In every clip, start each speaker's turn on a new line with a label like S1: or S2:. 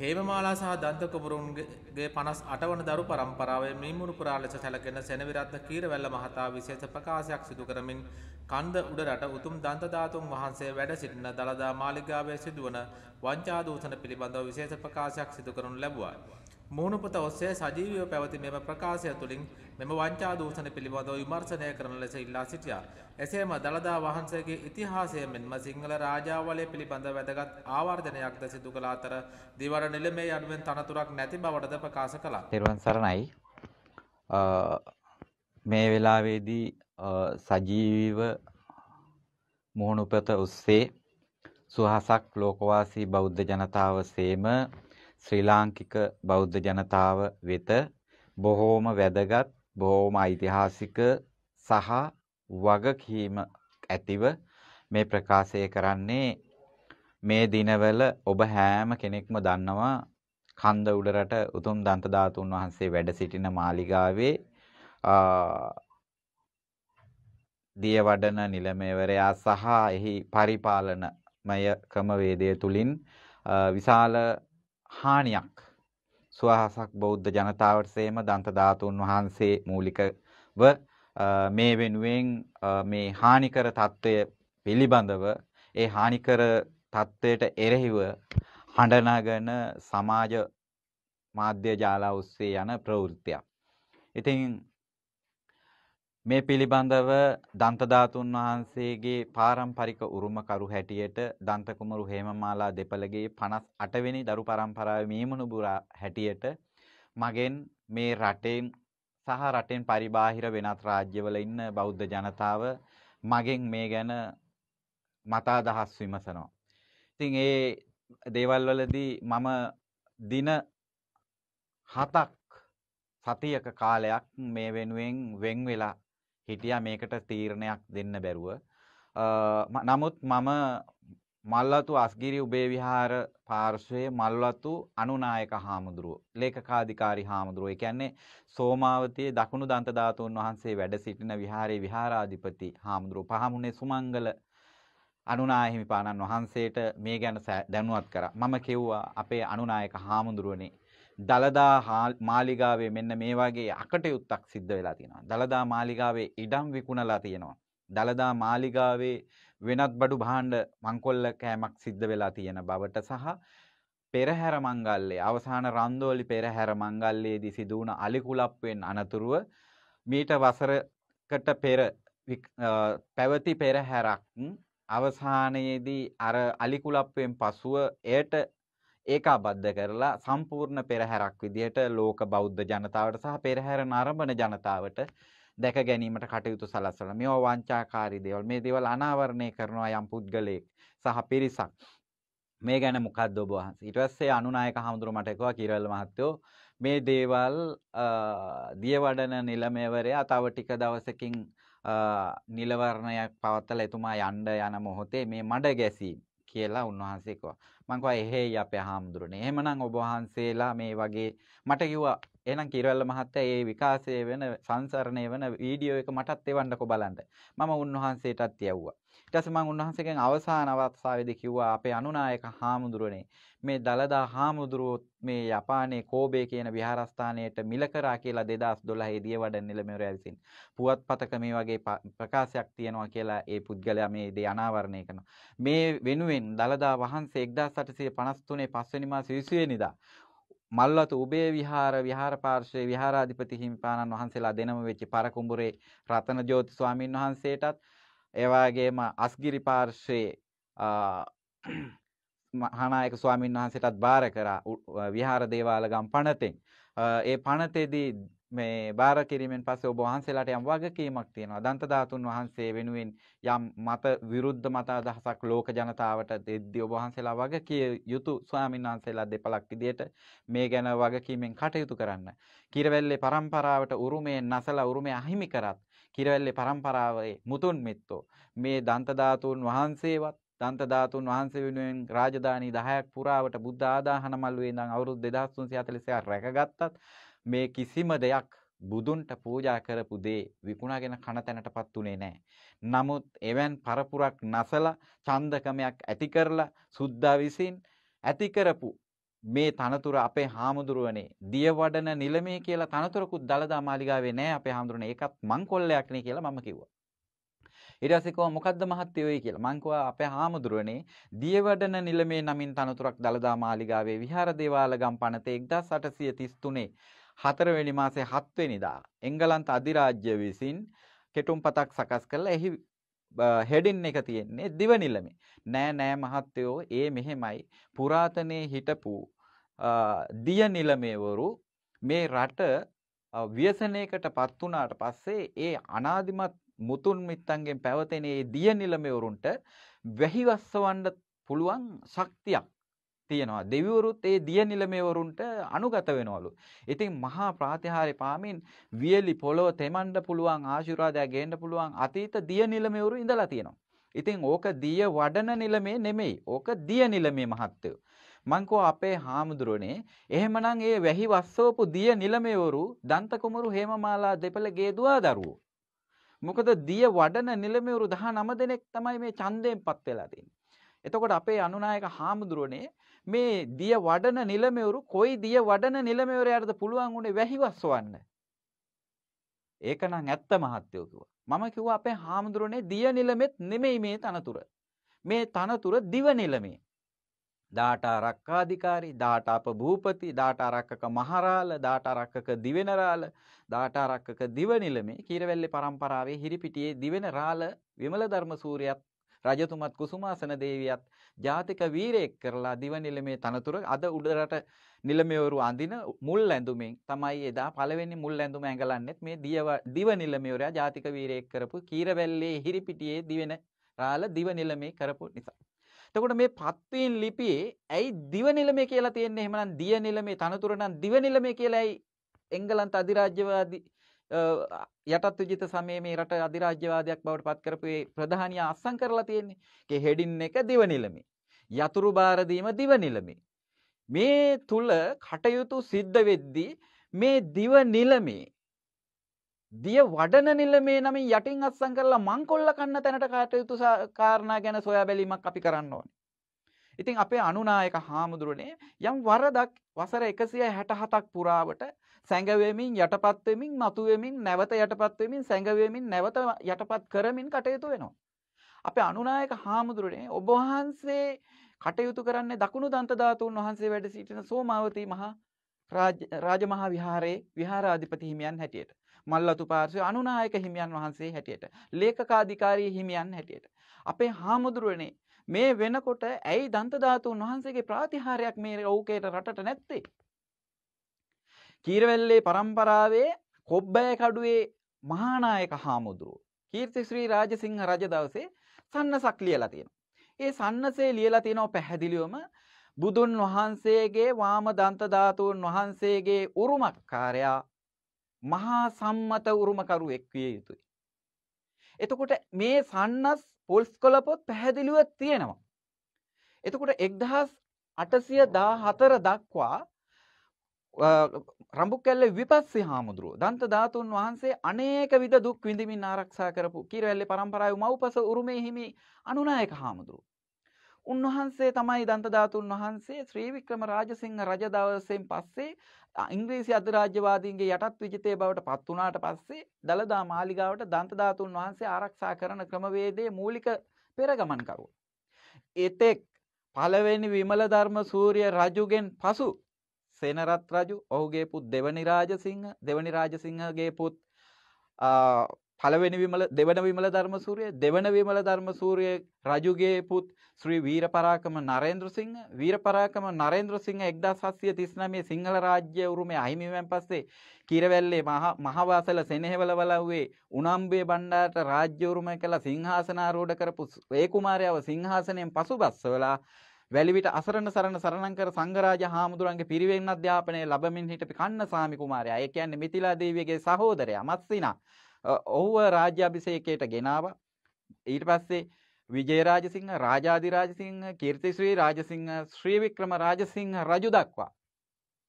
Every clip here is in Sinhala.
S1: හේමමාලා සහ දන්තකුමරුන්ගේ පනස් අටවන දරු පරම්පරාවේ මීමුණු පුරා ලෙස සැලකෙන සෙනවිරත්න කීරවැල්ල මහතා විශේෂ ප්‍රකාශයක් සිදු කරමින් කන්ද උඩරට උතුම් දන්තධාතුන් වහන්සේ වැඩ සිටින දළදා මාලිගාවේ සිදුවන වංචා දූෂණ පිළිබඳව විශේෂ ප්‍රකාශයක් සිදු කරනු ලැබුවා. මූුණපත ඔස්සේ සජීවය පැවති මෙම ප්‍රකාශය තුළින් මෙම වංචා දූෂණ පිළිබඳව විමර්ශනය කරන ලෙස ඉල්ලා සිටියා. එසේම දළදා වහන්සේගේ ඉතිහාසය මෙන්ම සිංහල රාජාවලය පිළිබඳ වැදගත් ආවර්ධනයක් ද සිදු කළ අතර දිවර නිලමේ යනුවෙන් තනතුරක් නැති බවටද ප්‍රකාශ කළා. තෙරුවන් සරණයි මේ වෙලාවේදී සජීවීව මුහුණුපත ඔස්සේ සුහසක් ලෝකවාසී බෞද්ධ ජනතාව සේම ශ්‍රී ලාංකික බෞද්ධ ජනතාව වෙත බොහෝම වැදගත් බොහෝම ඓතිහාසික සහ වගකීම ඇතිව මේ ප්‍රකාශය කරන්නේ මේ දිනවල ඔබ හැම කෙනෙක්ම දන්නවා කන්ද උඩරට උතුම් දන්ත ධාතුන් වහන්සේ වැඩ සිටින මාලිගාවේ දියවඩන නිලමේවරයා සහ එහි පරිපාලනමය ක්‍රමවේදය තුලින් විශාල හානියක් සුවහසක් බෞද්ධ ජනතාවට සේම දන්ත ධාතුන් වහන්සේ මූලිකව මේ වෙනුවෙන් මේ හානිකර తত্ত্বය පිළිබඳව ඒ හානිකර తত্ত্বයට එරෙහිව හඬනගෙන සමාජ මාධ්‍ය ජාලා ඔස්සේ යන ප්‍රවෘත්තියක්. ඉතින් මේ පිළිබඳව දන්ත ධාතුන් වහන්සේගේ පාරම්පරික උරුමකරු හැටියට දන්ත කුමරු හේමමාලා දෙපළගේ 58 වෙනි දරු පරම්පරාවේ මීමුණුබුරා හැටියට මගෙන් මේ රටෙන් සහ රටෙන් පරිබාහිර වෙනත් රාජ්‍යවල ඉන්න බෞද්ධ ජනතාව මගෙන් මේ ගැන මත අදහස් විමසනවා. ඉතින් ඒ දේවල් වලදී මම දින 7ක් සතියක කාලයක් මේ වෙනුවෙන් වෙන් වෙලා හිටියා මේකට තීරණයක් දෙන්න බැරුව. නමුත් මම මල්ලතු අස්ගිරි උබේ විහාර පාර්ශවයේ මල්වතු අනුනායක හාමුදුරුව ලේකකාධිකාරි හාමුදුරුව ඒ කියන්නේ සෝමාවතියේ දකුණු දන්ත ධාතුන් වහන්සේ වැඩ සිටින විහාරයේ විහාරාධිපති හාමුදුරුව පහමුණේ සුමංගල අනුනාහිමිපාණන් වහන්සේට මේ ගැන දැනුවත් කරා. මම කිව්වා අපේ අනුනායක හාමුදුරුවනේ දළදා මාලිගාවේ මෙන්න මේ වගේ අකටයුත්තක් සිද්ධ වෙලා තියෙනවා. දළදා මාලිගාවේ ඉඩම් විකුණලා තියෙනවා. දළදා මාලිගාවේ වෙනත් බඩු භාණ්ඩ මංකොල්ල කෑමක් සිද්ධ වෙලා තියෙන බවට සහ පෙරහැර මංගල්ලේ අවසාන රන්දෝලි පෙරහැර මංගල්ලයේදී සිදු වුණ අලිකුලප්පුවෙන් අනතුරුව මීට වසරකට පෙර පැවති පෙරහැරක් අවසානයේදී අර අලිකුලප්පුවෙන් පසුව එයට ඒකාබද්ධ කරලා සම්පූර්ණ පෙරහැරක් විදිහට ලෝක බෞද්ධ ජනතාවට සහ පෙරහැර නරඹන ජනතාවට දැක ගැනීමට කටයුතු සලස්වලා මේවා වංචාකාරී දේවල් මේ දේවල් අනාවරණය කරනවා යම් පුද්ගලයෙක් සහ පිරිසක් මේ ගැන මොකක්ද ඔබ වහන්සේ ඊට පස්සේ අනුනායක හඳුරු මට කිව්වා කිරල් මහත්තයෝ මේ දේවල් දියවඩන නිලමේවරයා තව ටික දවසකින් නිලවරණයක් පවත්තලා එතුමා යන්න යන මොහොතේ මේ මඩ ගැසීම් කියලා උන්වහන්සේ කිව්වා. මං කිව්වා එහෙයි අපේ හාමුදුරනේ. එහෙමනම් ඔබ වහන්සේලා මේ වගේ මට කිව්වා එහෙනම් කිරවැල්ල මහත්තයා මේ විකාශය වෙන සංසරණය වෙන වීඩියෝ එක මටත් එවන්නකෝ බලන්න. මම උන්වහන්සේටත් යවුවා. ඊට පස්සේ මං උන්වහන්සේගෙන් අවසාන අවස්ථාවේදී කිව්වා අපේ අනුනායක හාමුදුරනේ මේ දලදා හාමුදුරුවොත් මේ යපානයේ කෝබේ කියන විහාරස්ථානයට මිල කරා කියලා 2012 දියවඩ නිලමේරය විසින් පුවත්පතක මේ වගේ ප්‍රකාශයක් තියෙනවා කියලා ඒ පුද්ගලයා මේ දේ අනාවරණය කරනවා. මේ වෙනුවෙන් දලදා වහන්සේ 1853 5 මාස 20 වෙනිදා මල්වතු උබේ විහාර විහාර පාර්ශවයේ විහාරාධිපති හිමිපාණන් වහන්සේලා දෙනම වෙච්ච පරකුඹුරේ රතන ජෝති ස්වාමින් වහන්සේටත් ඒ වගේම අස්ගිරි පාර්ශවයේ මහානායක ස්වාමීන් වහන්සේටත් බාර කරා විහාර දේවාලගම් පනතෙන්. ඒ පනතේදී මේ බාර කිරීමෙන් පස්සේ ඔබ වහන්සේලාට යම් වගකීමක් තියෙනවා. දන්ත ධාතුන් වහන්සේ වෙනුවෙන් යම් මත විරුද්ධ මත අදහසක් ලෝක ජනතාවට දෙද්දී ඔබ වහන්සේලා වගකිය යුතු ස්වාමීන් වහන්සේලා දෙපළක් විදියට මේ ගැන වගකීමෙන් කටයුතු කරන්න. කිරවැල්ලේ પરම්පරාවට උරුමයෙන් නැසලා උරුමය අහිමි කරත් කිරවැල්ලේ પરම්පරාවේ මුතුන් මිත්තෝ මේ දන්ත ධාතුන් වහන්සේවත් දන්ත ධාතුන් වහන්සේ වෙනුවෙන් රාජධානී 10ක් පුරාවට බුද්ධ ආදාහන මළුවේ ඉඳන් අවුරුදු 2346 රැකගත්තත් මේ කිසිම දෙයක් බුදුන්ට පූජා කරපු දේ විකුණාගෙන කන තැනටපත් උනේ නැහැ. නමුත් එවන් පරපුරක් නැසලා ඡන්දකමයක් ඇති කරලා සුද්ධා විසින් ඇති කරපු මේ තනතුර අපේ හාමුදුරුවනේ දියවඩන නිලමේ කියලා තනතුරකුත් දලදා මාලිගාවේ නැහැ අපේ හාමුදුරනේ ඒකත් මංකොල්ලයක් නේ කියලා මම කිව්වා. ඊට පස්සේ කිව්වා මොකද්ද මහත්තයෝයි කියලා. මං කිව්වා අපේ හාමුදුරනේ දියවඩන නිලමේ නමින් තනතුරක් දලදා මාලිගාවේ විහාර දේවාල ගම් පනතේ 1833 හතරවෙනි මාසේ 7 වෙනිදා එංගලන්ත අධිරාජ්‍ය විසින් කෙටුම්පතක් සකස් කරලා එහි හෙඩින් එක තියෙන්නේ දිව නිලමේ. නෑ නෑ මහත්තයෝ ඒ මෙහෙමයි පුරාතනයේ හිටපු දිය නිලමේවරු මේ රට ව්‍යසනයකට පත් වුණාට පස්සේ ඒ අනාදිමත් මුතුන් මිත්තන්ගෙන් පැවතෙන ඒ දිය නිලමෙවරුන්ට වැහිවස්සවන්න පුළුවන් ශක්තියක් තියෙනවා දෙවිවරුත් ඒ දිය නිලමේවරුන්ට අනුගත වෙනවලු. ඉතින් මහා ප්‍රාතිහාර්ය පාමින් වියලි පොළොව තෙමන්න පුළුවන් ආශිර්වාදයක් ගේන්න පුළුවන් අතීත දිය නිලමේවරු ඉඳලා තියෙනවා. ඉතින් ඕක දිය වඩන නිලමේ නෙමෙයි. ඕක දිය නිලමේ මහත්වය. මං කෝ අපේ හාමුදුරනේ එහෙමනම් ඒ වැහි වස්සවපු දිය නිලමේවරු දන්ත කුමරු හේමමාලා දෙපළ ගේදුවා දරුවෝ. මොකද දිය වඩන නිලමේවරු 19 දෙනෙක් තමයි මේ ඡන්දයෙන්පත් වෙලා තින්නේ. එතකොට අපේ අනුනායක හාමුදුරනේ මේ දිය වඩන නිලමේවරු කොයි දිය වඩන නිලමේවරයාටද පුළුවන් උනේ වැහිවස්වන්න. ඒක නම් ඇත්ත මහත්යෝ කිව්වා. මම කිව්වා අපේ හාමුදුරනේ දිය නිලමෙත් නෙමෙයි මේ තනතුර. මේ තනතුර දිව නිලමේ. දාට රක්කාධිකාරී දාට අප භූපති දාට රක්කක මහරාල දාට රක්කක දිවෙනරාල දාට රක්කක දිවනිලමේ කීරවැල්ලේ පරම්පරාවේ හිරිපිටියේ දිවෙනරාල විමල ධර්ම සූර්යත් රජතුමත් කුසුමාසන දේවියත් ජාතික වීරයෙක් කරලා දිවනිලමේ තනතුර අද උඩරට නිලමේවරු අඳින මුල් ඇඳුමින් තමයි එදා පළවෙනි මුල් ඇඳුම ඇඟලන්නෙත් මේ දිව දිවනිලමේවරයා ජාතික වීරයෙක් කරපු කීරවැල්ලේ හිරිපිටියේ දිවෙන රාල දිවනිලමේ කරපු නිසා එතකොට මේ පත්වීන් ලිපියේ ඇයි දිව නිලමේ කියලා තියෙන්නේ? එහෙමනම් දිය නිලමේ තනතුර නම් දිව නිලමේ කියලායි එංගලන්ත අධිරාජ්‍යවාදී යටත් විජිත සමයේ මේ රට අධිරාජ්‍යවාදයක් බවට පත් කරපු ඒ ප්‍රධානියා අත්සන් කරලා තියෙන්නේ. ඒකේ හෙඩින් එක දිව නිලමේ. යතුරු බාර දීම දිව නිලමේ. මේ තුල කටයුතු සිද්ධ වෙද්දී මේ දිව නිලමේ දිය වඩන නිලමේ නමින් යටින් අත්සං කරලා මංකොල්ල කන්න තැනට කටයුතු කාරණා ගැන සොයා බැලීමක් අපි කරන්න ඕනේ. ඉතින් අපේ අනුනායක හාමුදුරනේ යම් වරදක් වසර එකසිය හැටහතක් පුරාවට සැඟවමින් යටපත්වමින් මතුවමින් නැවත යටපත්වමින් සැඟවමින් නැවත යටපත් කරමින් කටයුතු වෙනවා. අපේ අනුනායක හාමුදුරනේ ඔබවහන්සේ කටයුතු කරන්නේ දකුණු දන්තධාතුන් වහන්සේ වැඩ සිටින සෝමාවතී මහා රාජමහා විහාරයේ විහාරාධිපති හිමියන් හැටියට. මල්ලතු පාර්ශව අනුනායක හිමියන් වහන්සේ හැටියට ලේකකාධිකාරී හිමියන් හැටියට අපේ හාමුදුරුවනේ මේ වෙනකොට ඇයි දන්තධාතුන් වහන්සේගේ ප්‍රාතිහාරයක් මේ ඔවුකයට රටට නැත්තේ කීරවැල්ලේ පරම්පරාවේ කොබ්බෑ කඩුවේ මහානායක හාමුදුරුව කීර්තිශ්‍රී රාජසිංහ රජ දවසේ සන්නසක් ලියලා තියෙනවා. ඒ සන්නසේ ලියලා තියෙනවා පැහැදිලිවම බුදුන් වහන්සේගේ වාම දන්ත ධාතුන් වහන්සේගේ උරුමකාරයා මහා සම්මත උරුමකරුවෙක් විය යුතුයි. එතකොට මේ සන්නස් පොල්ස් කොලපොත් පැහැදිලිව තියෙනවා. එතකොට එක්දහස් අටසිය දා හතර දක්වා රම්ඹු කැල්ල විපස්සි හාමුදුරුව දන්ත ධාතුන් වහන්සේ අනේක විද දුක් විඳමින් ආරක්ෂා කරපු කිරවැල්ලි පරම්පරාව මව්පස උරුමේ හිමි අනුනායක හාමුදුරුව. උන්වහන්සේ තමයි දන්තධාතුන් වහන්සේ ශ්‍රී වික්‍රම රාජසිංහ රජ දවසෙන් පස්සේ ඉංග්‍රීසි අධිරාජ්‍යවාදීන්ගේ යටත් විජිතය බවට පත් වුණාට පස්සේ දළදා මාලිගාවට දන්තධාතුන් වහන්සේ ආරක්ෂා කරන ක්‍රමවේදයේ මූලික පෙරගමන්කරුව. එතෙක් පළවෙනි විමල ධර්ම සූරිය රජුගෙන් පසු සේනරත් රජු ඔහුගේ පුත් දෙවනි රාජසිංහ දෙවනි රාජසිංහගේ පුත් පළවෙනි විමල දෙවන විමල ධර්මසූරිය දෙවන විමල ධර්මසූරිය රජුගේ පුත් ශ්‍රී වීරපරාක්‍රම නරේන්ද්‍රසිංහ වීරපරාක්‍රම නරේන්ද්‍රසිංහ 1739 සිංහල රාජ්‍ය උරුමය අහිමිවීමෙන් පස්සේ කීරවැල්ලේ මහවාසල සෙනෙහෙවලවලුවේ උනම්බේ බණ්ඩාරට රාජ්‍ය උරුමය කළ සිංහාසනාරූඪ කරපු ඒ කුමාරයව සිංහාසනයෙන් පසුබස්සවලා වැලිවිට අසරණ සරණ සරණංකර සංඝරාජ හාමුදුරන්ගේ පිරිවෙන් අධ්‍යාපනය ලැබමින් හිටපු කන්නසාමි කුමාරයා. ඒ කියන්නේ මිතිලා දේවියගේ සහෝදරයා මත්සිනා. ඔහුව රාජ්‍යාභිෂේකයට ගෙනාවා. ඊට පස්සේ විජේරාජසිංහ රාජාධිරාජසිංහ කීර්තිශ්‍රී රාජසිංහ ශ්‍රී වික්‍රම රාජසිංහ රජු දක්වා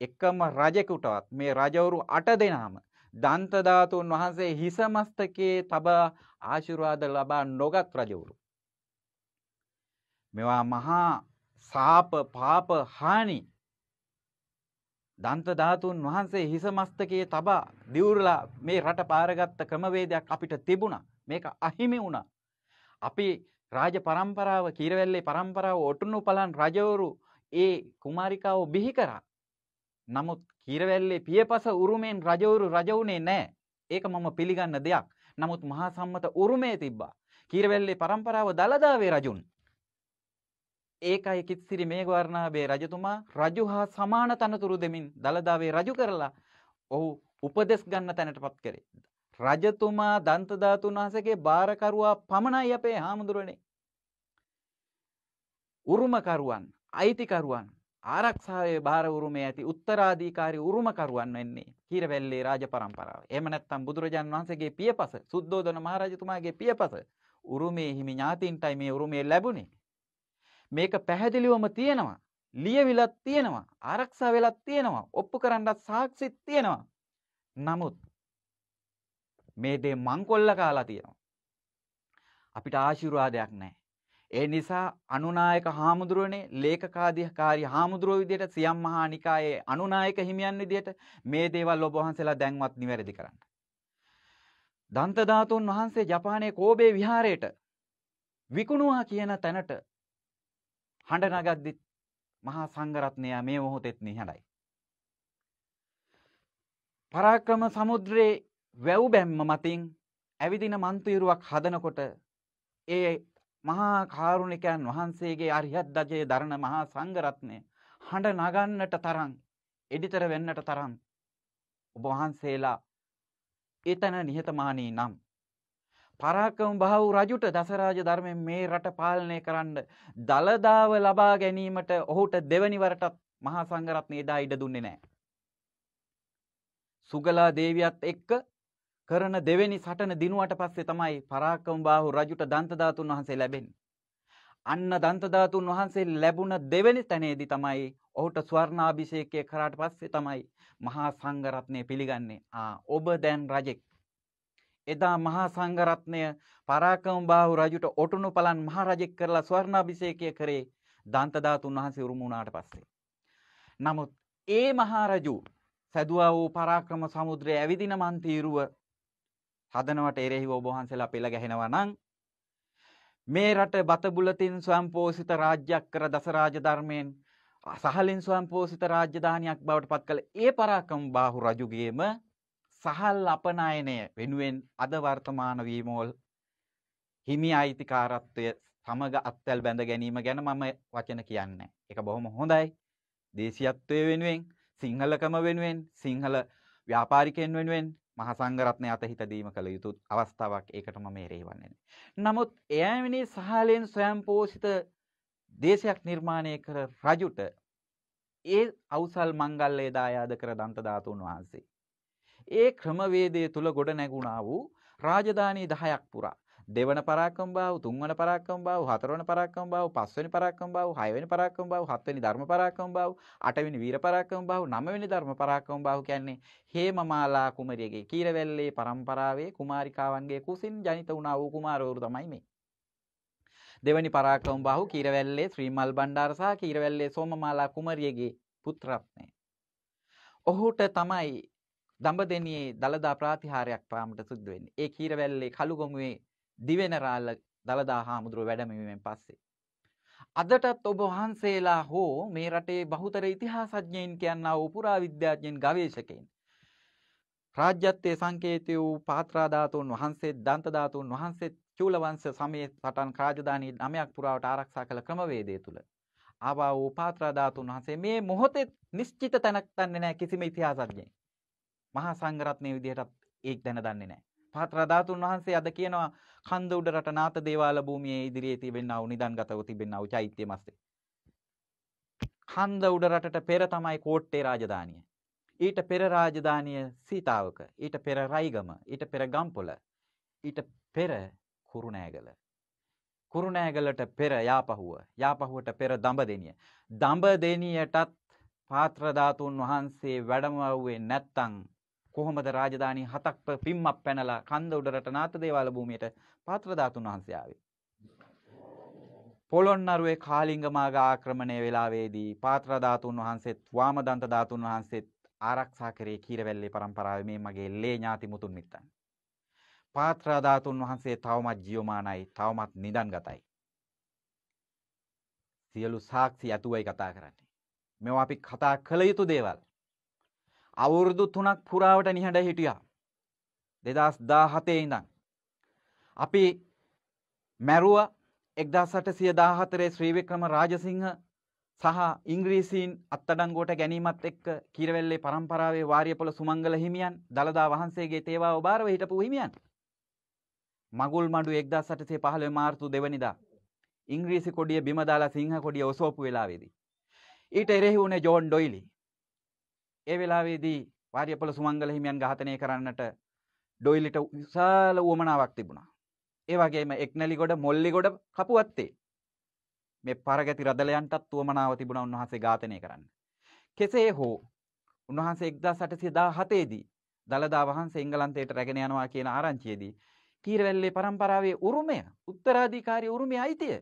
S1: එකම රජෙකුටවත් මේ රජවරු 8 දෙනාම දන්ත ධාතුන් වහන්සේ හිස මස්තකයේ තබා ආශිර්වාද ලබා නොගත් රජවරු මේවා මහා සාප පාප හානි දන්ත ධාතුන් වහන්සේ හිස මස්තකයේ තබා දිවුරලා මේ රට පාරගත්ත ක්‍රමවේදයක් අපිට තිබුණා. මේක අහිමි වුණා. අපි රාජ පරම්පරාව කීරවැල්ලේ පරම්පරාව ඔටුනු පලන් රජවරු ඒ කුමාරිකාව බිහි කරා. නමුත් කීරවැල්ලේ පියපස උරුමෙන් රජවරු රජවුනේ නෑ. ඒක මම පිළිගන්න දෙයක්. නමුත් මහා සම්මත උරුමේ තිබ්බා. කීරවැල්ලේ පරම්පරාව දලදාවේ රජුන් ඒකයි කිත්සිරි මේඝවර්ණාභය රජතුමා රජු හා සමාන තනතුරු දෙමින් දලදාවේ රජු කරලා ඔහු උපදෙස් ගන්න තැනටපත් කරේ. රජතුමා දන්ත ධාතුන් වහන්සේගේ බාරකරුවා පමණයි අපේ හාමුදුරනේ. උරුමකරුවන්, අයිතිකරුවන්, ආරක්ෂාවේ බාර උරුමේ ඇති උත්තරාධිකාරී උරුමකරුවන් වෙන්නේ කීරවැල්ලේ රාජ පරම්පරාව. එහෙම නැත්නම් බුදුරජාන් වහන්සේගේ පියපස, සුද්ධෝදන මහරජතුමාගේ පියපස උරුමේ හිමි ඥාතීන්ටයි මේ උරුමේ ලැබුණේ. මේක පැහැදිලිවම තියෙනවා. ලියවිලත් තියෙනවා. ආරක්ෂා වෙලත් තියෙනවා. ඔප්පු කරන්නත් සාක්ෂිත් තියෙනවා. නමුත් මේ දේ මංකොල්ල කාලා තියෙනවා. අපිට ආශිර්වාදයක් නැහැ. ඒ නිසා අනුනායක හාමුදුරුවනේ ලේකකාධිකාරී හාමුදුරුවෝ විදිහට සියම් මහා නිකායේ අනුනායක හිමියන් විදිහට මේ දේවල් ඔබ වහන්සේලා දැන්වත් නිවැරදි කරන්න. දන්ත ධාතුන් වහන්සේ ජපානයේ කෝබේ විහාරයට විකුණුවා කියන තැනට හඬ නගද්දිත් මහා සංඝරත්නය මේ මොහොතෙත් නිහඬයි. පරාක්‍රම සමුද්‍රයේ වැව් බැම්ම මතින් ඇවිදින මන්තීරුවක් හදනකොට ඒ මහා කාරුණිකයන් වහන්සේගේ අරිහත් දජයේ දරණ මහා සංඝරත්නය හඬ නගන්නට තරම් එඩිතර වෙන්නට තරම් ඔබ වහන්සේලා එතන නිහතමානී නම් පරාක්‍රම බහ වූ රජුට දසරාජ ධර්මය මේ රට පාලනය කරන්න දළදාව ලබා ගැනීමට ඔහුට දෙවනිවරටත් මහා සංගරත්නය එදා ඉඩ දුන්නේ නෑ. සුගලා දේවියත් එක්ක කරන දෙවැනි සටන දිනුවට පස්සේ තමයි පරාක්‍රම බාහු රජුට දන්තධාතුන් වහන්සේ ලැබෙන්. අන්න දන්තධාතුන් වහන්සේ ලැබුණ දෙවැනි තැනේදි තමයි ඔහුට ස්වර්ණාභිෂේකය කරාට පස්සේ තමයි මහා සංගරත්නය පිළිගන්නේ ආ ඔබ දැන් රජෙක්. එදා මහා සංඝරත්නය පරාක්‍රම බාහු රජුට ඔටුනු පලන් මහරජෙක් කරලා ස්වර්ණාභිෂේකය කරේ දන්තධාතුන් වහන්සේ උරුම වුණාට පස්සේ. නමුත් ඒ මහරජු සැදුවා වූ පරාක්‍රම සමුද්‍රයේ ඇවිදින මන්තීරුව හදනවට එරෙහිව ඔබ වහන්සේලා පෙළ ගැහෙනවා නම් මේ රට බතබුලතින් ස්වයංපෝෂිත රාජ්‍යයක් කර දසරාජ ධර්මයෙන් සහලින් ස්වයංපෝෂිත රාජධානියක් බවට පත් කළ ඒ පරාක්‍රම බාහු රජුගේම සහල් අපනයනය වෙනුවෙන් අද වර්තමාන වීමෝල් හිමි අයිතිකාරත්වය සමග අත්තැල් බැඳ ගැනීම ගැන මම වචන කියන්න එක බොහොම හොඳයි දේශයත්වය වෙනුවෙන් සිංහලකම වෙනුවෙන් සිංහල ව්‍යාපාරිකයෙන් වෙනුවෙන් මහසංගරත්නය අත හිතදීම කළ යුතු අවස්ථාවක් ඒකටම මේ රේවන්නේ. නමුත් එයමිනි සහලයෙන් ස්වයම්පෝෂිත දේශයක් නිර්මාණය කර රජුට ඒ අවසල් මංගල්ලේ දායාද කර දන්තධාතුන් වහන්සේ. ඒ ක්‍රමවේදය තුළ ගොඩ නැගුණා වූ රාජධානී දහයක් පුරා. දෙවන පරාක්කම් බාව තුන්වන පරාක්කම් බාව හතරවන පරාක්කම් බාව පස්වනි පරාක්කම් බාව හයවැනි පරාක්කම් බාව හත්වෙනි ධර්ම පරාක්කම් බාව අටවෙනි වීර පරාක්කම් බාව නවවෙනි ධර්ම පරාක්කම් බාව කියන්නේ හේමමාලා කුමරියගේ කීරවැල්ලේ පරම්පරාවේ කුමාරිකාවන්ගේ කුසින් ජනිත වුණා වූ කුමාරවරු තමයි මේ. දෙවැනි පරාක්කම් බාහු කීරවැල්ලේ ශ්‍රීමල් බණ්ඩාර සහ කීරවැල්ලේ සෝමමාලා කුමරියගේ පුත්‍රත්වය. ඔහුට තමයි දඹදෙනියේ දලදා ප්‍රාතිහාරයක් පාමට සිද්ධ වෙන්නේ. ඒ කීරවැල්ලේ කළුගමුවේ දිවෙන රාළ දලදා හාමුදුරුව වැඩමවීමෙන් පස්සේ. අදටත් ඔබ වහන්සේලා හෝ මේ රටේ බහුතර ඉතිහාසඥයින් කියන්නා වූ පුරාවිද්‍යාඥයින් ගවේෂකයින් රාජ්‍යත්වයේ සංකේතය වූ පාත්‍රා ධාතුන් වහන්සේ දන්ත ධාතුන් වහන්සේ චූල වංශ සමයේ සටන් රාජධානී නමයක් පුරාවට ආරක්ෂා කළ ක්‍රමවේදය තුල ආවා වූ පාත්‍රා ධාතුන් වහන්සේ මේ මොහොතේ නිශ්චිත තැනක් තන්නේ නැහැ කිසිම ඉතිහාසඥයෙක් මහා සංඝරත්නය විදිහටත් ඒක දැන දන්නේ නැහැ. පහතර ධාතුන් වහන්සේ අද කියනවා කන්ද උඩ රට නාත දේවාල භූමියේ ඉදිරියේ තිබෙනා වූ නිදන්ගතව තිබෙනා වූ චෛත්‍ය මස්තේ. කන්ද උඩ රටට පෙර තමයි කෝට්ටේ රාජධානිය. ඊට පෙර රාජධානිය සීතාවක, ඊට පෙර රයිගම, ඊට පෙර ගම්පොළ, ඊට පෙර කුරුණෑගල. කුරුණෑගලට පෙර යාපහුව යාපහුවට පෙර දඹදෙනිය දඹදෙනියටත් පාත්‍ර ධාතුන් වහන්සේ වැඩමවුවේ නැත්තම් කොහොමද රාජධානී හතක් පිම්මක් පැනලා කන්ද උඩරට නාත දේවාල භූමියට පාත්‍ර ධාතුන් වහන්සේ ආවේ. පොළොන්නරුවේ කාලිංග මාර්ග ආක්‍රමණය වෙලාවේදී පාත්‍ර ධාතුන් වහන්සේත් වාම දන්ත ධාතුන් වහන්සේත් ආරක්ෂා කරේ කීරවැල්ලේ පරම්පරාවේ මේ මගේ ලේ ඥාති මුතුන් මිත්තන්. පාත්‍ර ධාතුන් වහන්සේ තවමත් ජීවමානයි තවමත් නිදන්ගතයි. සියලු සාක්ෂි ඇතුවයි කතා කරන්නේ. මෙවා අපි කතා කළ යුතු දේවල්. අවුරුදු තුනක් පුරාවට නිහඬ හිටියා. දෙදස් දාහතේ ඉඳන්. අපි මැරුව එක්දසට සිය දාහතරේ ශ්‍රීවික්‍රම රාජසිංහ සහ ඉංග්‍රීසින් අත්තඩංගෝට ගැනීමත් එක්ක කිරවෙල්ලේ පරම්පරාවේ වාරියපොළ සුමංගල හිමියන් දළදා වහන්සේගේ තේවා ඔබාරව හිටපු හිමියන්. මගුල් මඩු එක්දසට සේ පහළ මාර්තු දෙවනිදා. ඉංග්‍රීසි කොඩිය බිමදාලා සිංහ කොඩිය ඔසෝපු වෙලාවේදී. ඊට එරෙහි වුණේ ජෝන් ඩොයිලි ඒ වෙලාවේදී වාරියපොළ සුමංගල හිමියන් ඝාතනය කරන්නට ඩොයිලිට විශාල උවමනාවක් තිබුණා. ඒ වගේම එක්නැලිගොඩ මොල්ලිගොඩ කපුවත්තේ මේ පරගැති රදලයන්ටත් උවමනාව තිබුණා උන්වහන්සේ ඝාතනය කරන්න. කෙසේ හෝ උන්වහන්සේ 1817 දී දලදා වහන්සේ එංගලන්තයට රැගෙන යනවා කියන ආරංචියේදී කීරවැල්ලේ પરම්පරාවේ උරුමය උත්තරාධිකාරී උරුමයේ අයිතිය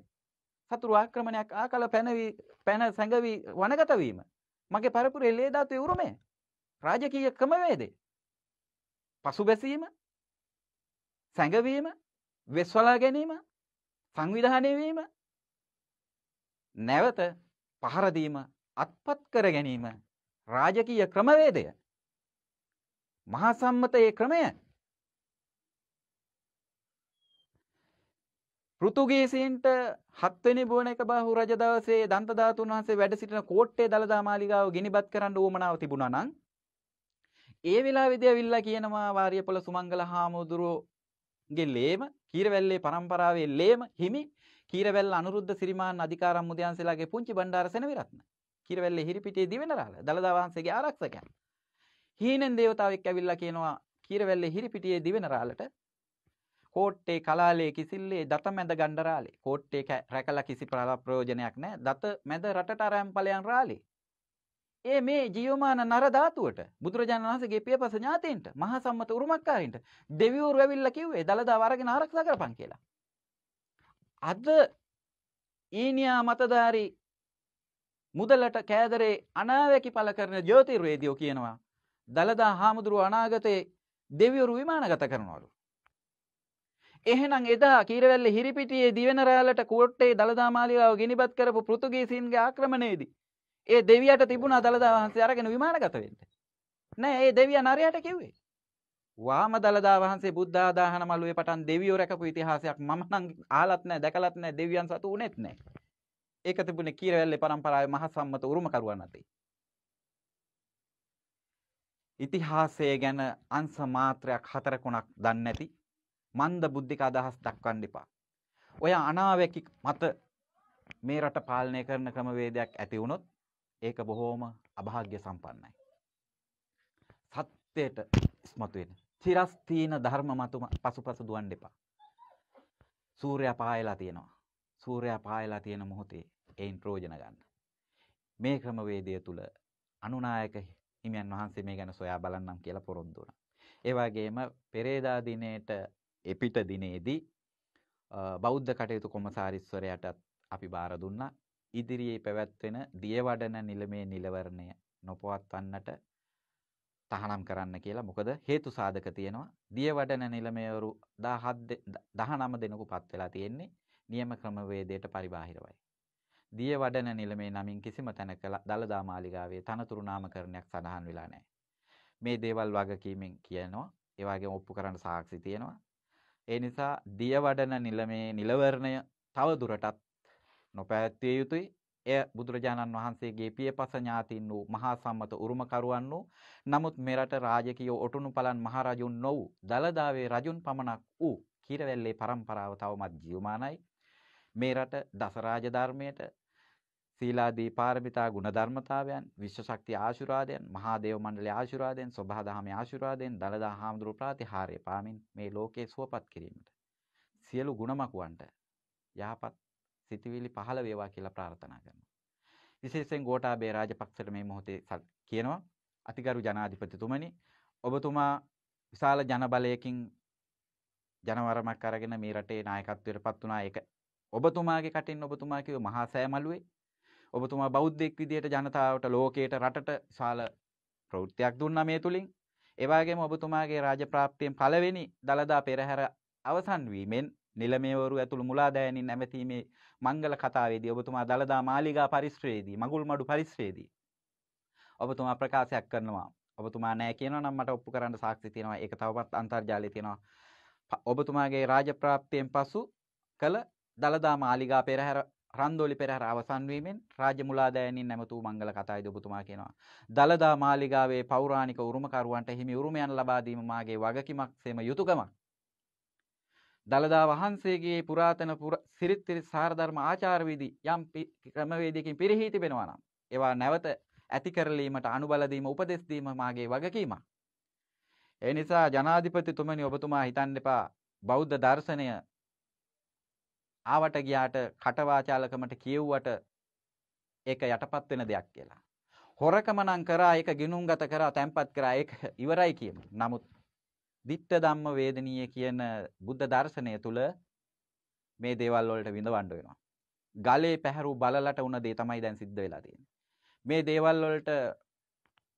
S1: සතුරු ආක්‍රමණයක් ආකල පැනවි පැන සැඟවි වනගත වීම මගේ පරපුරේ ලේධාතු යුරුමය රාජකීය ක්‍රමවේදේ පසුබැසීම සැඟවීම වෙස්වලා ගැනීම සංවිධානය වීම නැවත පහරදීම අත්පත් කර ගැනීම රාජකීය ක්‍රමවේදය මහා සම්මත ඒ ක්‍රමය ෘතුගේසීන්ට හත්වෙනි බුවන එක බහු රජදවසේ දන්තධාතුන් වහන්සේ වැඩ සිටින කෝට්ටේ දළදා මාලිගාව ගිනිබත් කරන්න ඕමනාව තිබුණා නම් ඒ වෙලා විදයවිල්ලා කියනවා වාරියපොළ සුමංගල හාමුදුරුවෝගේ ලේම කීරවැල්ලේ පරම්පරාවේ ලේම හිමි කීරවැල් අනුරුද්ධ සිරිමාන් අධිකාරම් මුදයන්සේලාගේ පුංචි බණ්ඩාරසෙන විරත්න කීරවැල්ලේ හිරිපිටියේ දිවෙනරාල දළදා වහන්සේගේ ආරක්ෂකයන් හීනෙන් දේවතාවෙක් ඇවිල්ලා කියනවා කීරවැල්ලේ හිරිපිටියේ දිවෙනරාලට කෝට්ටේ කලාලේ කිසිල්ලේ දත මැද ගණ්ඩරාලේ කෝට්ටේ රැකලා කිසි ප්‍රයෝජනයක් නෑ දත මැද රටට අරම්පලයන් රාලේ ඒ මේ ජීවමාන නර ධාතුවට බුදුරජාණන් වහන්සේගේ පියපස ඥාතීන්ට මහා සම්මත උරුමකාරීන්ට දෙවිවරු ඇවිල්ලා කිව්වේ දලදා වරගෙන ආරක්ෂා කරපන් කියලා. අද ඊනියා මතධාරී මුදලට කෑදරේ අනාවැකි පළ කරන ජ්‍යෝතිර්වේදියෝ කියනවා දලදා හාමුදුරුව අනාගතයේ දෙවිවරු විමානගත කරනවලු. එහෙනම් එදා කීරවැල්ල හිරිපිටියේ දිවෙන රැළට කුවට්ටේ දළදා මාලිගාව ගිනිපත් කරපු පෘතුගීසීන්ගේ ආක්‍රමණයේදී ඒ දෙවියට තිබුණා දළදා වහන්සේ අරගෙන විමානගත වෙන්න. නෑ ඒ දෙවියා නරයට කිව්වේ. වාම දළදා වහන්සේ බුද්ධ ආදාහන මළුවේ පටන් දෙවියෝ රැකපු ඉතිහාසයක් මම නම් ආලත් නෑ දැකලත් නෑ දෙවියන් සතු උනේත් නෑ. ඒක තිබුණේ කීරවැල්ලේ පරම්පරාවේ මහ සම්මත උරුමකරුවන් අතේ. ඉතිහාසය ගැන අංශ මාත්‍රයක් හතරකුණක් දන්නේ නැති මන්ද බුද්ධික අදහස් දක්වන්න එපා. ඔය අනාවැකි මත මේ රට පාලනය කරන ක්‍රමවේදයක් ඇති වුණොත් ඒක බොහෝම අභාග්‍ය සම්පන්නයි. සත්‍යයට ඉස්මතු වෙන. චිරස්තීන ධර්ම මතුම පසුපසු දුවන්න එපා. සූර්යයා පායලා තියෙනවා. සූර්යයා පායලා තියෙන මොහොතේ ඒන් ප්‍රයෝජන ගන්න. මේ ක්‍රමවේදය තුල අනුනායක හිමියන් වහන්සේ මේ ගැන සොයා බලන්නම් කියලා පොරොන්දු වුණා. ඒ වගේම පෙරේදා දිනේට එපිට දිනේදී බෞද්ධ කටයුතු කොමසාරිස්වරයටත් අපි බාර දුන්නා ඉදිරියේ පැවැත්වෙන දියවඩන නිලමේ නිලවරණය නොපවත්වන්නට තහනම් කරන්න කියලා මොකද හේතු සාධක තියෙනවා දියවඩන නිලමේවරු 17 19 දෙනෙකු පත් වෙලා තියෙන්නේ නියම ක්‍රමවේදයට පරිබාහිරවයි දියවඩන නිලමේ නමින් කිසිම තැනක දළදා මාලිගාවේ තනතුරු නාමකරණයක් සඳහන් වෙලා නැහැ මේ දේවල් වගකීමෙන් කියනවා ඒ වගේම ඔප්පු කරන්න සාක්ෂි තියෙනවා ඒ නිසා දිය වඩන නිලමේ නිලවරණය තව දුරටත් නොපැවැත්විය යුතුයි. එය බුදුරජාණන් වහන්සේගේ පියපස ඥාතින් වූ මහා සම්මත උරුමකරුවන් වූ නමුත් මෙරට රාජකීය ඔටුනුපලන් මහරජුන් නොව් දලදාවේ රජුන් පමණක් වූ කීරවැල්ලේ පරම්පරාව තවමත් ජීවමානයි. මේ රට දස රාජ ධර්මයට සීලාදී පාරමිතා ගුණධර්මතාවයන් විශ්ව ශක්තිය ආශිර්වාදයන් මහා දේව මණ්ඩලය ආශිර්වාදයෙන් සබහා දහමේ ආශිර්වාදයෙන් දලදා හාමුදුරු ප්‍රාතිහාර්ය පාමින් මේ ලෝකේ සුවපත් කිරීමට සියලු ගුණමකුවන්ට යහපත් සිතවිලි පහළ වේවා කියලා ප්‍රාර්ථනා කරනවා විශේෂයෙන් ගෝඨාභය රාජපක්ෂට මේ මොහොතේ කියනවා අතිගරු ජනාධිපතිතුමනි ඔබතුමා විශාල ජනබලයකින් ජනවරමක් අරගෙන මේ රටේ නායකත්වයට පත් වුණා ඒක ඔබතුමාගේ කටින් ඔබතුමා කිව්ව මහා සෑමලුවේ ඔබතුමා බෞද්ධෙක් විදියට ජනතාවට ලෝකයට රටට ශාල ප්‍රවෘත්තියක් දුන්නා මේ තුලින් ඒ වගේම ඔබතුමාගේ රාජප්‍රාප්තියෙන් පළවෙනි දලදා පෙරහැර අවසන් වීමෙන් නිලමේවරු ඇතුළු මුලාදෑනින් ඇමතීමේ මංගල කතාවේදී ඔබතුමා දලදා මාලිගා පරිශ්‍රයේදී මගුල්මඩු පරිශ්‍රයේදී ඔබතුමා ප්‍රකාශයක් කරනවා ඔබතුමා නෑ කියනවා නම් මට ඔප්පු කරන්න සාක්ෂි තියෙනවා ඒක තවමත් අන්තර්ජාලයේ තියෙනවා ඔබතුමාගේ රාජප්‍රාප්තියෙන් පසු කළ දලදා මාලිගා පෙරහැර රන්දෝලි පෙරහර අවසන් වීමෙන් රාජ්‍ය මුලාදෑයන්ින් නැමතු මංගල කතායිද ඔබතුමා කියනවා. දලදා මාලිගාවේ පෞරාණික උරුමකරුවන්ට හිමි උරුමයන් ලබා දීම මාගේ වගකීමක් සෙම යුතුයකමක්. දලදා වහන්සේගේ පුරාතන සිරිත් සිරිත් සාරධර්ම ආචාර විදි යම් ක්‍රමවේදයකින් පිරිහී තිබෙනවා නම් ඒවා නැවත ඇති කරලීමට අනුබල දීම උපදෙස් දීම මාගේ වගකීමක්. ඒ නිසා ජනාධිපතිතුමනි ඔබතුමා හිතන්න එපා බෞද්ධ දර්ශනය ආවට ගියාට කටවාචාලකමට කියෙව්වට ඒක යටපත් වෙන දෙයක් කියලා. හොරකම නම් කරා ඒක ගිනුම්ගත කරා තැම්පත් කරා ඒක ඉවරයි කියමු. නමුත් ditta ධම්ම වේදනීය කියන බුද්ධ දර්ශනය තුල මේ දේවල් වලට විඳවන්න වෙනවා. ගලේ පැහැරු බලලට උන දේ තමයි දැන් සිද්ධ වෙලා තියෙන්නේ. මේ දේවල් වලට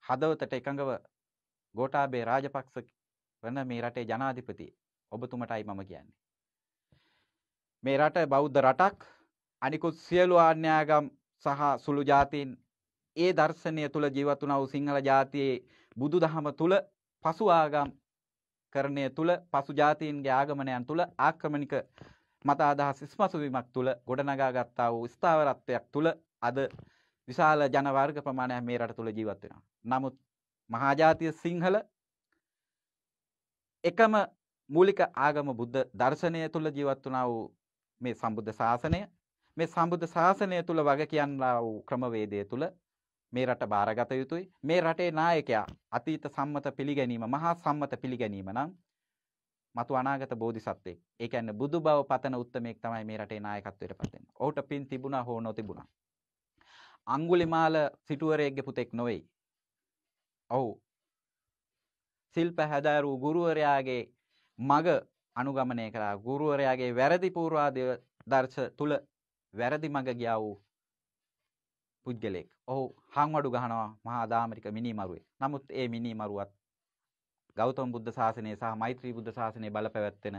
S1: හදවතට එකඟව ගෝඨාභය රාජපක්ෂ වන මේ රටේ ජනාධිපති ඔබතුමටයි මම කියන්නේ. මේ රට බෞද්ධ රටක් අනිකුත් සියලු ආර්ණ්‍යාගම් සහ සුළු ජාතීන් ඒ දර්ශනය තුළ ජීවතුන වූ සිංහල ජාතියේ බුදු දහම තුළ පසු ආගම් කරණය තුළ පසු ජාතීන්ගේ ආගමනයන් තුළ ආක්‍රමණික මත අදහස් ඉස්මසුවීමක් තුළ ගොඩනගා ගත්තා වූ ස්ථාවරත්වයක් තුළ අද විශාල ජනවර්ග ප්‍රමාණයක් මේ රට තුළ ජීවත් වෙනවා. නමුත් මහාජාතිය සිංහල එකම මූලික ආගම බුද්ධ දර්ශනය තුළ ජීවත් වුණා වූ මේ සම්බුද්ධ ශාසනය මේ සම්බුද්ධ ශාසනය තුල වග කියන්නා වූ ක්‍රමවේදය තුල මේ රට බාරගත යුතුයි මේ රටේ නායකයා අතීත සම්මත පිළිගැනීම මහා සම්මත පිළිගැනීම නම් මතු අනාගත බෝධිසත්වෙක්. ඒ කියන්නේ බුදු බව පතන උත්මයෙක් තමයි මේ රටේ නායකත්වයට පත් වෙන්නේ. ඔහුට පින් තිබුණා හෝ නොතිබුණා. අඟුලිමාල සිටුවරයෙක්ගේ පුතෙක් නොවේ. ඔව්. සිල්ප හැදාරු ගුරුවරයාගේ මග අනුගමනය කරා ගුරුවරයාගේ වැරදි පූර්වාද දර්ශ තුළ වැරදි මඟ ගියා වූ පුද්ගලෙක් ඔහු හංවඩු ගහනවා මහා දාමරික මිනිමරුවේ නමුත් ඒ මිනිමරුවත් ගෞතම බුද්ධ ශාසනය සහ මෛත්‍රී බුද්ධ ශාසනය බලපැවැත්වෙන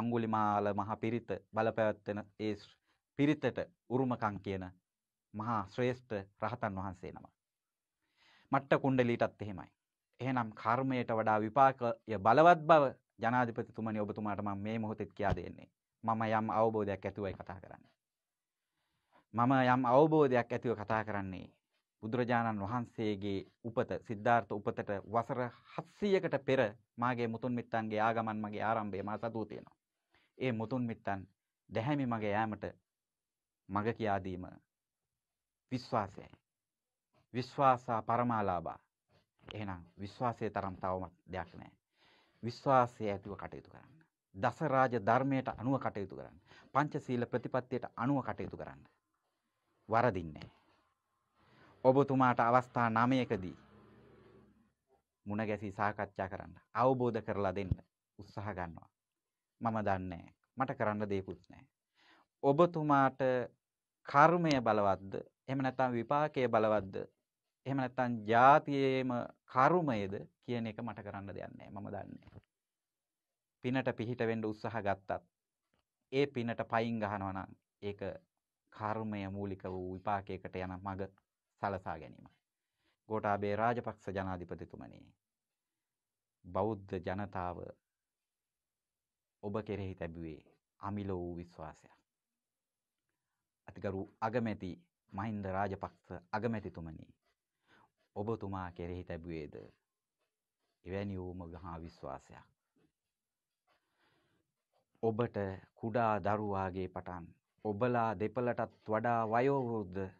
S1: අංගුලිමාල මහ පිරිත බලපැවැත්වෙන ඒ පිරිතට උරුමකං කියන මහා ශ්‍රේෂ්ඨ රහතන් වහන්සේ නම මට්ට කුණ්ඩලීටත් එහෙමයි එහෙනම් කර්මයට වඩා විපාකය බලවත් බව ජනාධිපතිතුමනි ඔබතුමාට මම මේ මොහොතෙත් කියා දෙන්නේ මම යම් අවබෝධයක් ඇතුවයි කතා කරන්නේ මම යම් අවබෝධයක් ඇතිව කතා කරන්නේ බුදුරජාණන් වහන්සේගේ උපත සිද්ධාර්ථ උපතට වසර 700කට පෙර මාගේ මුතුන් මිත්තන්ගේ ආගමන් මගේ ආරම්භය මා සතු තියෙනවා. ඒ මුතුන් මිත්තන් දැහැමි මගේ යෑමට මග කියා දීම විශ්වාසයයි. විශ්වාසා පරමාලාභා. එහෙනම් විශ්වාසයේ තරම් තවමත් දෙයක් නැහැ. විශ්වාසය ඇතුව කටයුතු කරන්න. දසරාජ ධර්මයට අනුව කටයුතු කරන්න. පංචශීල ප්‍රතිපත්තියට අනුව කටයුතු කරන්න. වරදින්නේ. ඔබතුමාට අවස්ථා 9කදී මුණ ගැසී සාකච්ඡා කරන්න. අවබෝධ කරලා දෙන්න උත්සාහ ගන්නවා. මම දන්නේ මට කරන්න දෙයක්වත් නැහැ. ඔබතුමාට කර්මය බලවත්ද එහෙම නැත්නම් විපාකයේ බලවත්ද එහෙම නැත්නම් ජාතියේම කර්මයේද කියන එක මට කරන්න දෙයක් නැහැ මම දන්නේ. පිනට පිහිට වෙන්න උත්සාහ ගත්තත් ඒ පිනට පයින් ගහනවා නම් ඒක කර්මය මූලික වූ විපාකයකට යන මඟ සලසා ගැනීමයි. ගෝඨාභය රාජපක්ෂ ජනාධිපතිතුමනි බෞද්ධ ජනතාව ඔබ කෙරෙහි තැබුවේ අමිල වූ විශ්වාසයක්. අතිගරු අගමැති මහින්ද රාජපක්ෂ අගමැතිතුමනි ඔබතුමා කෙරෙහි තැබුවේද එවැනි වූම හා විශ්වාසයක්. ඔබට කුඩා දරුවාගේ පටන් ඔබලා දෙපලටත් වඩා වයෝවෘද්ධ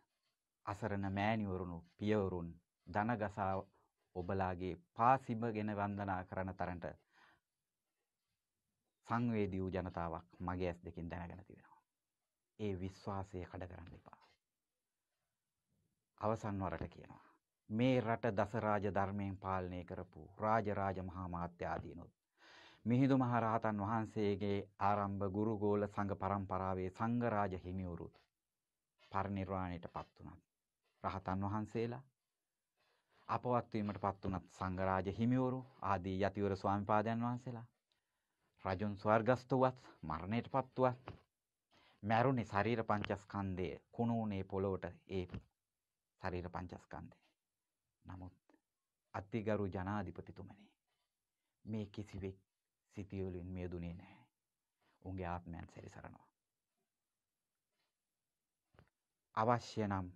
S1: අසරණ මෑණිවරුණු පියවරුන් දනගසා ඔබලාගේ පාසිබ ගෙන වන්දනා කරන තරන්ට සංවේදී වූ ජනතාවක් මගේ ඇස් දෙකින් දැනගෙන තිබෙනවා. ඒ විශ්වාසය කඩ කරන්න එපා. අවසන් වරට කියනවා. මේ රට දසරාජ ධර්මයෙන් පාලනය කරපු රාජරාජ මහා මාත්‍යාදීනොත් මිහිඳු මහරහතන් වහන්සේගේ ආරම්භ ගුරුගෝල සංඝ පරම්පරාවේ සංඝරාජ හිමිවරුත් පරිනිර්වාණයටපත් උනත් රහතන් වහන්සේලා අපවත් වීමටපත් උනත් සංඝරාජ හිමිවරු ආදී යතිවර ස්වාමිපාදයන් වහන්සේලා රජුන් ස්වර්ගස්ත වූත් මරණයටපත් වූත් මැරුණේ ශරීර පංචස්කන්ධය කුණුනේ පොළොවට ඒ ශරීර පංචස්කන්ධය නමුත් අතිගරු ජනාධිපතිතුමනි මේ කිසිවෙක් සිතියවලින් මියදුනේ නැහැ. උන්ගේ ආත්මයන් සැරිසරනවා. අවශ්‍ය නම්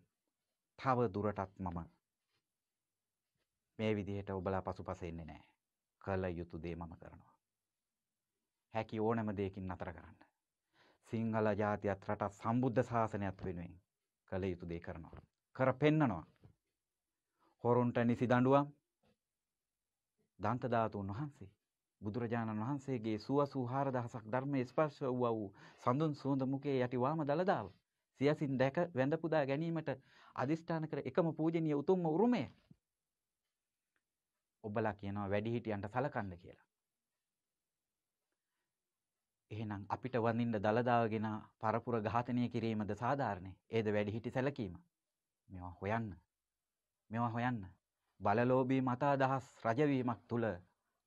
S1: තව දුරටත් මම මේ විදිහට ඔබලා පසුපස එන්නේ නැහැ. කළ යුතු දේ මම කරනවා. හැකි ඕනෑම දෙයකින් නතර කරන්න. සිංහල ජාතියත් රට සම්බුද්ධ ශාසනයත් වෙනුවෙන් කළ යුතු දේ කරනවා. කර පෙන්නනවා. හොරුන්ට නිසි දඬුවම් දන්තධාතුන් වහන්සේ බුදුරජාණන් වහන්සේගේ සුවසූ හාර දහසක් ධර්මය ස්පර්ශ වූ වූ සඳුන් සුවඳ මුකේ යටි වාම දළදාව සියසින් දැක වැඳපුදා ගැනීමට අධිෂ්ඨාන කර එකම පූජනීය උතුම්ම උරුමය ඔබලා කියනවා වැඩිහිටියන්ට සලකන්න කියලා. එහෙනම් අපිට වඳින්න දලදාවගෙන පරපුර ඝාතනය කිරීමද සාධාරණේ? ඒද වැඩිහිටි සැලකීම? මේවා හොයන්න මේවා හොයන්න. බලලෝභී මතාදහස් රජවීමක් තුළ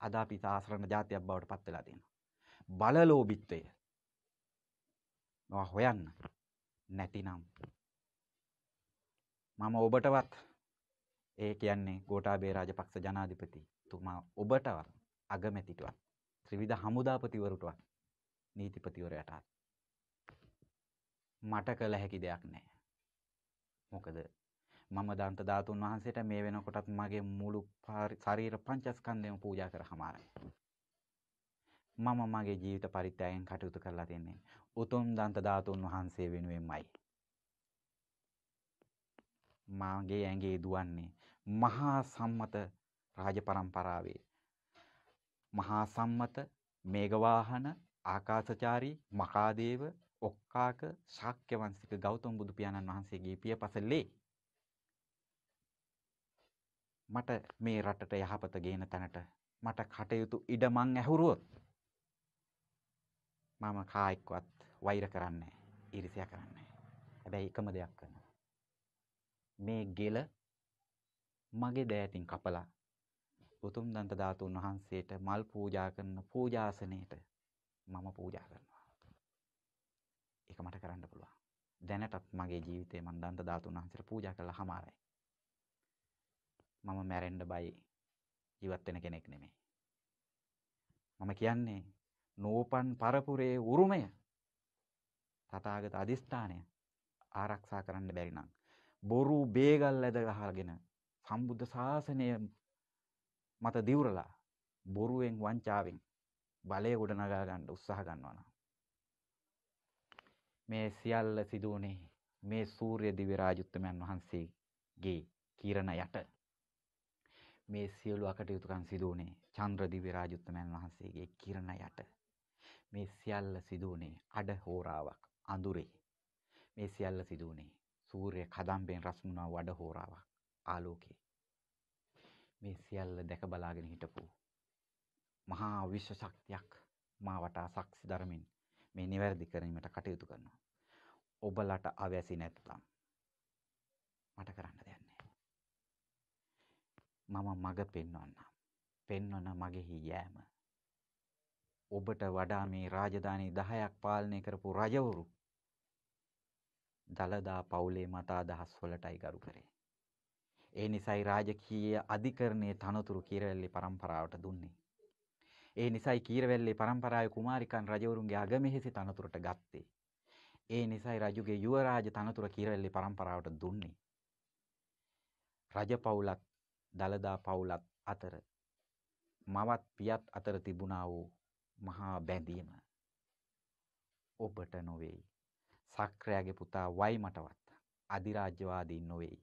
S1: අද අපි සාසරණ ජාතියක් බවට පත් වෙලා තියෙනවා. බලලෝභීත්වය. මේවා හොයන්න. නැතිනම් මම ඔබටවත් ඒ කියන්නේ ගෝඨාභය රාජපක්ෂ ජනාධිපති තුමා ඔබටවත් අගමැතිටවත් ත්‍රිවිධ හමුදාපතිවරුටවත් නීතිපතිවරයටත් මට කළ හැකි දෙයක් නැහැ. මොකද මම දන්ත ධාතුන් වහන්සේට මේ වෙනකොටත් මගේ මුළු ශරීර පංචස්කන්ධයම පූජා කරහමාරයි. මම මගේ ජීවිත පරිත්‍යාගයෙන් කටයුතු කරලා තින්නේ උතුම් දන්ත ධාතුන් වහන්සේ වෙනුවෙන්මයි. මාගේ ඇඟේ දුවන්නේ මහා සම්මත රාජ පරම්පරාවේ මහා සම්මත මේඝවාහන ආකාශචාරී මකාදේව ඔක්කාක ශාක්‍ය වංශික ගෞතම බුදු පියාණන් වහන්සේගේ පියපසලේ මට මේ රටට යහපත ගේන තැනට මට කටයුතු ඉඩමන් ඇහුරුවොත් මම කායික්වත් වෛර කරන්නේ ඊර්ෂ්‍යා කරන්නේ හැබැයි එකම දෙයක් කරනවා මේ ගෙල මගේ දෑතින් කපලා උතුම් දන්ත ධාතුන් වහන්සේට මල් පූජා කරන පූජාසනයට මම පූජා කරනවා. ඒක මට කරන්න පුළුවන්. දැනටත් මගේ ජීවිතේ මම දන්ත ධාතුන් වහන්සේට පූජා කළා හැමාරයි. මම මැරෙන්ඩ බයි ජීවත්වෙන කෙනෙක් නෙමේ. මම කියන්නේ නෝපන් පරපුරේ උරුමය තතාගත අධිෂ්ඨානය ආරක්ෂා කරන්න බැරිනම්. බොරු බේගල් ඇද ගහගෙන සම්බුද්ධ ශාසනය මත දිවරලා බොරුවෙන් වංචාවෙන් බලය ගොඩනගා ගණ්ඩ උත්සාහ ගන්නවන. මේ සියල්ල සිදුවනේ මේ සූර්ය දිවිරාජුත්තමයන් වහන්සේගේ කීරණ යට මේ සියලු අකටයුතුකම් සිදු වුණේ චන්ද්‍රදිව්‍ය රාජුත්තමයන් වහන්සේගේ කිරණ යට. මේ සියල්ල සිදු වුණේ අඩ හෝරාවක් අඳුරේ. මේ සියල්ල සිදු වුණේ සූර්ය කදම්බෙන් රස් වුණා වඩ හෝරාවක් ආලෝකේ. මේ සියල්ල දැක බලාගෙන හිටපු මහා විශ්ව ශක්තියක් මා වටා සාක්ෂි දරමින් මේ නිවැරදි කිරීමට කටයුතු කරනවා. ඔබලට අවැසි නැත්නම් මට කරන්න දෙයක් මම මඟ පෙන්වන්නම්. පෙන්වන මගෙහි යෑම. ඔබට වඩා මේ රාජධානී 10ක් පාලනය කරපු රජවරු දලදා පවුලේ මත අදහස් වලටයි ගරු කරේ. ඒ නිසයි රාජකීය අධිකරණයේ තනතුරු කීරවැල්ලේ පරම්පරාවට දුන්නේ. ඒ නිසයි කීරවැල්ලේ පරම්පරාවේ කුමාරිකන් රජවරුන්ගේ අගමෙහෙසි තනතුරට ගත්තේ. ඒ නිසයි රජුගේ යුවරාජ තනතුර කීරවැල්ලේ පරම්පරාවට දුන්නේ. රජපෞලක් දළදා පවුලත් අතර මවත් පියත් අතර තිබුණා වූ මහා බැඳීම ඔබට නොවේයි. සක්‍රයාගේ පුතා වයිමටවත් අධිරාජ්‍යවාදී නොවේයි.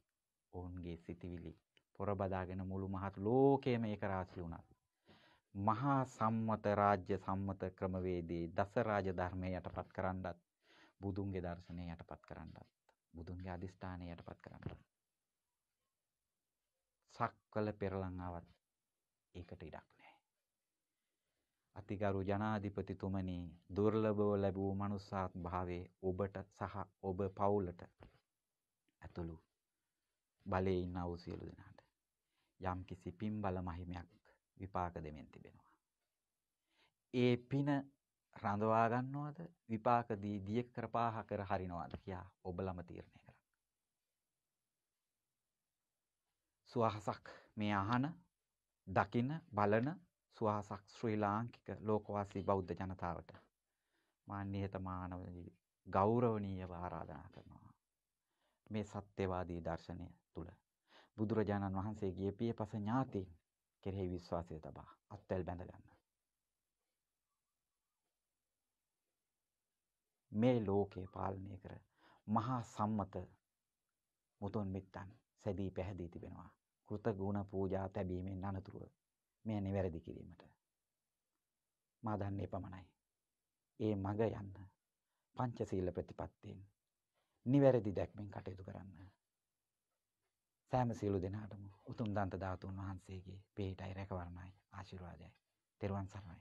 S1: ඔවුන්ගේ සිතිවිලි පොරබදාගෙන මුළු මහත් ලෝකයේම ඒක රාශී වුණා. මහා සම්මත රාජ්‍ය සම්මත ක්‍රමවේදයේ දස රාජ ධර්මය යටපත් කරන්නත් බුදුන්ගේ දර්ශනය යටපත් කරන්නත් බුදුන්ගේ අදිස්ථානය යටපත් කරන්නත් සක්වල පෙරලංආවත් ඒකට ඉඩක් නැහැ. අතිගරු ජනාධිපතිතුමනි දුර්ලභව ලැබූ මනුස්සාත් භාවයේ ඔබට සහ ඔබ පවුලට ඇතුළු බලේ ඉන්නා වූ සියලු දෙනාට යම් කිසි පින් බල මහිමයක් විපාක දෙමින් තිබෙනවා. ඒ පින රඳවා ගන්නවද විපාක දී දිය කරපාහ කර හරිනවද කියා ඔබලම තීරණය කරන්න. සුවහසක් මේ අහන දකින බලන සුවහසක් ශ්‍රී ලාංකික ලෝකවාසී බෞද්ධ ජනතාවට මා නිහතමානව ගෞරවනීයව ආරාධනා කරනවා මේ සත්‍යවාදී දර්ශනය තුල බුදුරජාණන් වහන්සේගේ පියපස ඥාතීන් කෙරෙහි විශ්වාසය තබා අත්වැල් බැඳ ගන්න. මේ ලෝකේ පාලනය කර මහා සම්මත මුතුන් මිත්තන් සැදී පැහැදී තිබෙනවා. කෘතගුණ පූජා තැබීමෙන් අනතුරුව මෙය නිවැරදි කිරීමට මා දන්නේ පමණයි. ඒ මඟ යන්න පංචශීල ප්‍රතිපත්තියෙන් නිවැරදි දැක්මින් කටයුතු කරන්න. සෑම සියලු දෙනාටම උතුම් දන්ත ධාතුන් වහන්සේගේ පිහිටයි රැකවරණයි ආශිර්වාදයයි. තෙරුවන් සරණයි.